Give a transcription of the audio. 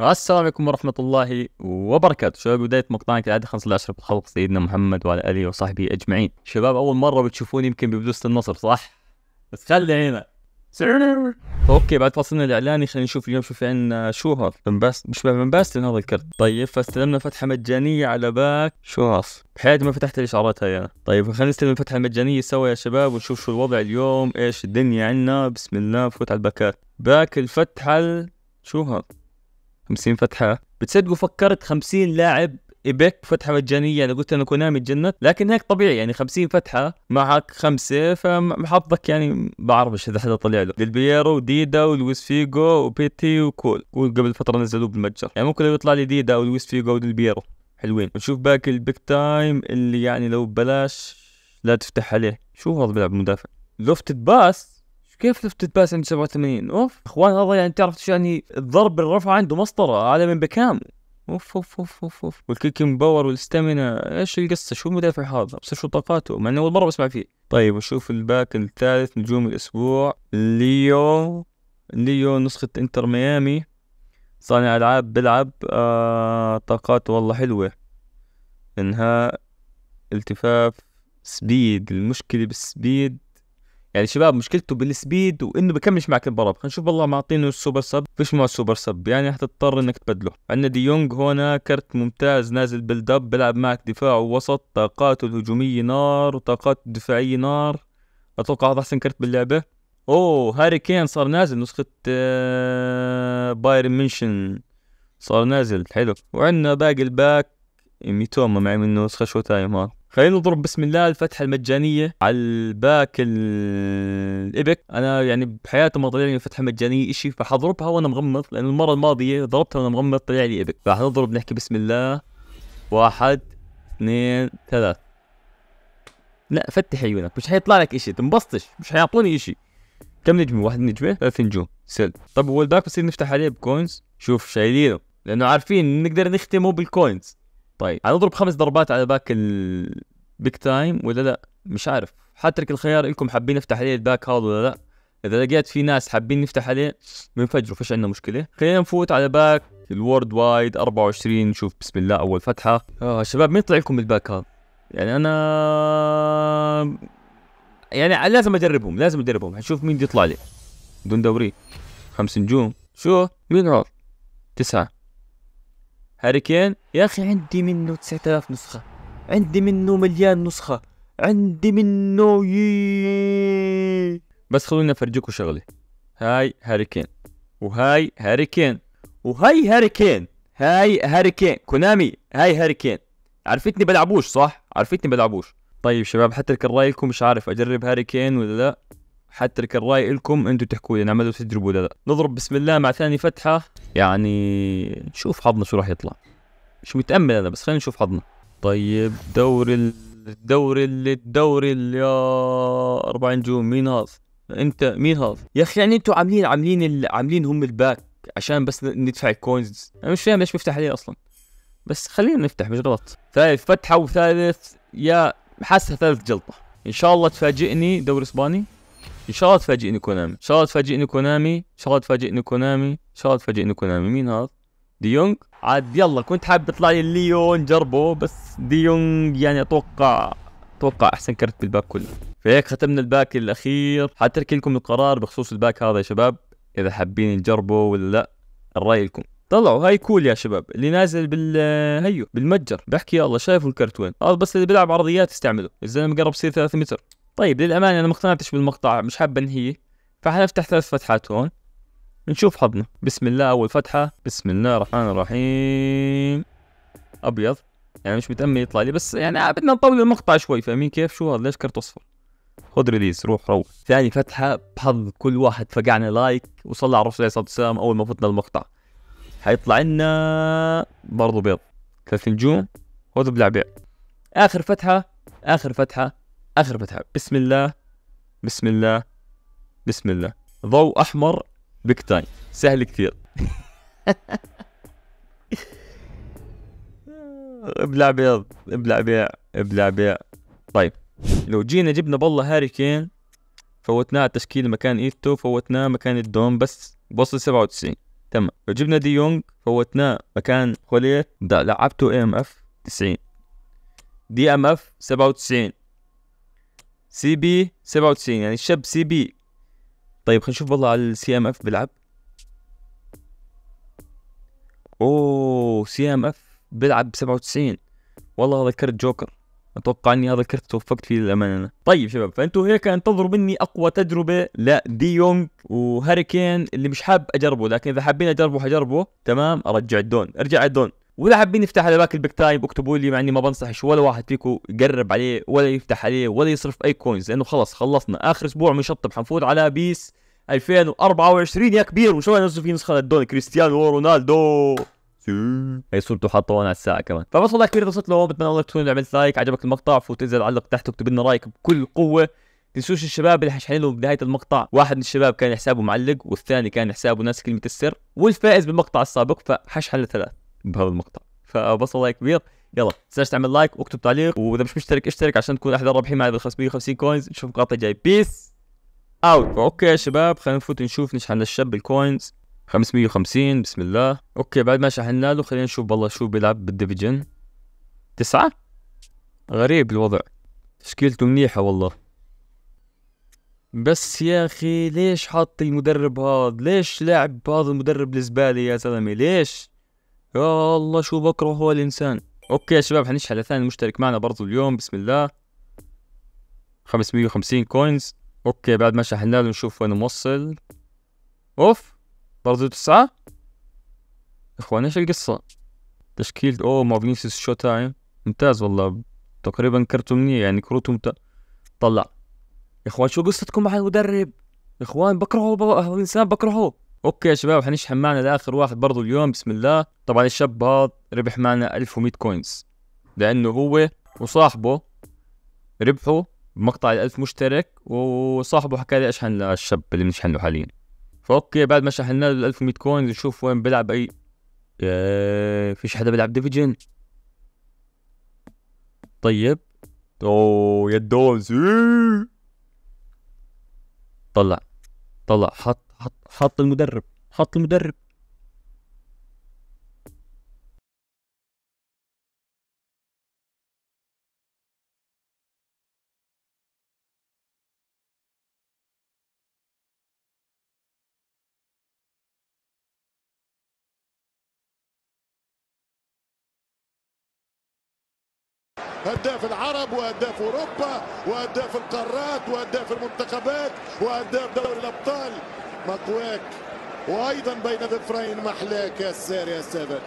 السلام عليكم ورحمة الله وبركاته شباب بداية مقطعنا كالعادة عشر بالخلق سيدنا محمد وعلى آله وصحبه أجمعين شباب أول مرة بتشوفوني يمكن ببدوسة النصر صح؟ بس خلي هنا اوكي بعد فصلنا الاعلاني خلينا نشوف اليوم شو في عندنا شوهر بن باست مش بن هذا الكرت طيب فاستلمنا فتحه مجانيه على باك شوهر بحياتي ما فتحت الاشعارات هاي انا طيب خلينا نستلم الفتحه المجانيه سوا يا شباب ونشوف شو الوضع اليوم ايش الدنيا عندنا بسم الله نفوت على الباكات باك الفتحه شوهر 50 فتحه بتصدقوا فكرت 50 لاعب ايبك فتحه مجانيه انا قلت انا كونامي تجنت لكن هيك طبيعي يعني 50 فتحه معك خمسه فمحظك يعني بعرفش اذا حدا طلع له ديلبييرو وديدا ولويس فيجو وبيتي وكول وقبل فتره نزلوه بالمتجر يعني ممكن لو يطلع لي ديدا ولويس فيجو وديلبييرو حلوين ونشوف باقي البيك تايم اللي يعني لو ببلاش لا تفتح عليه شو هذا بيلعب مدافع لوفت باس كيف لفتت باس عند 87 اوف اخوان هذا يعني تعرف يعني الضرب الرفع عنده مسطره هذا من بكام اوف اوف اوف اوف اوف والكيكن باور والستامينا ايش القصه شو المدافع هذا بس شو طاقاته مع اول مره بسمع فيه طيب ونشوف الباك الثالث نجوم الاسبوع ليو ليو نسخه انتر ميامي صانع العاب بيلعب آه طاقاته والله حلوه انهاء التفاف سبيد المشكله بالسبيد يعني شباب مشكلته بالسبيد وانه بكملش معك المباراه خلينا نشوف والله معطينه السوبر سب فيش معه السوبر سب يعني حتضطر انك تبدله عندنا دي يونغ هنا كرت ممتاز نازل بيلد اب بيلعب معك دفاع ووسط طاقاته الهجوميه نار وطاقاته الدفاعيه نار اتوقع هذا احسن كرت باللعبه اوه هاري كين صار نازل نسخه آه، بايرن منشن صار نازل حلو وعندنا باقي الباك ميتوما مع انه نسخه شو تايم هون خلينا نضرب بسم الله الفتحة المجانية على الباك الإبك أنا يعني بحياتي ما طلع لي فتحة مجانية إشي فحضربها وأنا مغمض لأن المرة الماضية ضربتها وأنا مغمض طلع لي إبك فحنضرب نحكي بسم الله واحد اثنين ثلاث لا فتح عيونك مش حيطلع لك إشي تنبسطش مش حيعطوني إشي كم نجمة واحد نجمة ثلاث نجوم سل طب هو الباك بصير نفتح عليه بكوينز شوف شايلينه لأنه عارفين نقدر نختمه بالكوينز طيب حنضرب خمس ضربات على باك ال... بيج تايم ولا لا مش عارف حترك الخيار لكم حابين نفتح عليه الباك هاول ولا لا اذا لقيت في ناس حابين نفتح عليه بنفجره فيش عندنا مشكله خلينا نفوت على باك الورد وايد 24 نشوف بسم الله اول فتحه اه شباب مين طلع لكم بالباك هاول يعني انا يعني لازم اجربهم لازم اجربهم حنشوف مين بيطلع لي دون دوري خمس نجوم شو مين عرض تسعة هاري كين يا اخي عندي منه 9000 نسخه عندي منه مليان نسخة عندي منه يي بس خلونا افرجيكم شغلة هاي هاري كين وهاي هاري كين وهاي هاري كين هاي هاري كين كونامي هاي هاري كين عرفتني بلعبوش صح عرفتني بلعبوش طيب شباب حترك الراي لكم مش عارف اجرب هاري كين ولا لا حترك الراي لكم انتم تحكوا لي نعملوا تجربوا ولا لا نضرب بسم الله مع ثاني فتحه يعني نشوف حظنا شو راح يطلع مش متامل انا بس خلينا نشوف حظنا طيب دوري الدوري اللي الدوري اللي يا اربع نجوم مين هذا؟ انت مين هذا؟ يا اخي يعني انتم عاملين عاملين عاملين هم الباك عشان بس ندفع الكوينز انا مش فاهم ليش بفتح عليه اصلا بس خلينا نفتح مش غلط ثالث فتحه وثالث يا حاسه ثالث جلطه ان شاء الله تفاجئني دوري اسباني ان شاء الله تفاجئني كونامي ان شاء الله تفاجئني كونامي ان شاء الله تفاجئني كونامي ان شاء الله تفاجئني كونامي مين هذا ديونج دي عاد يلا كنت حابب يطلع لي ليون جربه بس ديونج دي يعني اتوقع اتوقع احسن كرت بالباك كله فهيك ختمنا الباك الاخير حترك لكم القرار بخصوص الباك هذا يا شباب اذا حابين نجربه ولا لا الراي لكم طلعوا هاي كول يا شباب اللي نازل بال هيو بالمتجر بحكي يلا شايفوا الكرت وين هذا آه، بس اللي بيلعب عرضيات استعمله الزلمه قرب يصير 3 متر طيب للامانه انا ما اقتنعتش بالمقطع مش حاب انهيه فحنفتح ثلاث فتحات هون نشوف حظنا بسم الله أول فتحة بسم الله الرحمن الرحيم أبيض يعني مش متأمل يطلع لي بس يعني بدنا نطول المقطع شوي فاهمين كيف شو هذا ليش كرت أصفر خذ ريليز روح روح ثاني فتحة بحظ كل واحد فقعنا لايك وصلى على الرسول عليه الصلاة والسلام أول ما فتنا المقطع حيطلع لنا برضه بيض ثلاث نجوم خذ بلعبيع آخر فتحة آخر فتحة آخر فتحة بسم الله بسم الله بسم الله ضوء أحمر بيك تايم سهل كثير ابلع بيض ابلع بيع ابلع بيع طيب لو جينا جبنا بالله هاري كين فوتناه على التشكيل مكان ايتو فوتناه مكان الدوم بس بوصل 97 تمام لو جبنا دي يونغ فوتناه مكان خوليه ده لعبته اي ام اف 90 دي ام اف 97 سي بي 97 يعني الشاب سي بي طيب خلينا نشوف والله على السي ام اف بيلعب اوه سي ام اف بيلعب ب 97 والله هذا كرت جوكر اتوقع اني هذا الكرت توفقت فيه للامانه انا طيب شباب فانتم هيك انتظروا مني اقوى تجربه لدي يونغ وهاريكين اللي مش حاب اجربه لكن اذا حابين اجربه حجربه تمام ارجع الدون ارجع الدون واذا حابين يفتح على باك البيك تايم اكتبوا لي مع اني ما بنصحش ولا واحد فيكم يقرب عليه ولا يفتح عليه ولا يصرف اي كوينز لانه خلص خلصنا اخر اسبوع بنشطب حنفوت على بيس 2024 يا كبير وشو نزلوا فيه نسخه للدون كريستيانو رونالدو هي صورته حاطه وانا على الساعه كمان فبس والله كبير وصلت لهون بتمنى والله تكون عملت لايك عجبك المقطع فوت انزل علق تحت واكتب لنا رايك بكل قوه تنسوش الشباب اللي حشحن لهم بنهايه المقطع واحد من الشباب كان حسابه معلق والثاني كان حسابه ناس كلمه السر والفائز بالمقطع السابق فحشحن لثلاث بهذا المقطع فبصل لايك كبير يلا تنساش تعمل لايك واكتب تعليق واذا مش مشترك اشترك عشان تكون احد الرابحين معي بال 550 كوينز نشوف المقاطع الجاي بيس اوت اوكي يا شباب خلينا نفوت نشوف نشحن للشاب الكوينز 550 بسم الله اوكي بعد ما شحنا له خلينا نشوف والله شو بيلعب بالديفيجن تسعة غريب الوضع تشكيلته منيحة والله بس يا اخي ليش حاط المدرب هذا ليش لعب هذا المدرب الزبالة يا زلمة ليش يا الله شو بكره هو الإنسان أوكي يا شباب حنشحن لثاني مشترك معنا برضو اليوم بسم الله 550 كوينز أوكي بعد ما شحنا له نشوف وين موصل أوف برضو تسعة إخوان إيش القصة تشكيلة أوه مع شو تايم ممتاز والله تقريبا كرتونية يعني كروته ممت... طلع إخوان شو قصتكم مع المدرب إخوان بكرهه الإنسان بكرهه اوكي يا شباب حنشحن معنا لاخر واحد برضه اليوم بسم الله طبعا الشاب هذا ربح معنا 1100 كوينز لانه هو وصاحبه ربحوا بمقطع ال 1000 مشترك وصاحبه حكى لي اشحن للشاب اللي بنشحن له حاليا فاوكي بعد ما شحنا له ال 1100 كوينز نشوف وين بيلعب اي ايه فيش حدا بيلعب ديفيجن طيب اوه يا دوز إيه. طلع طلع حط خط المدرب خط المدرب هداف العرب وهداف اوروبا وهداف القارات وهداف المنتخبات وهداف دوري الابطال مقواك وايضا بين ظفرين محلاك الساري السابق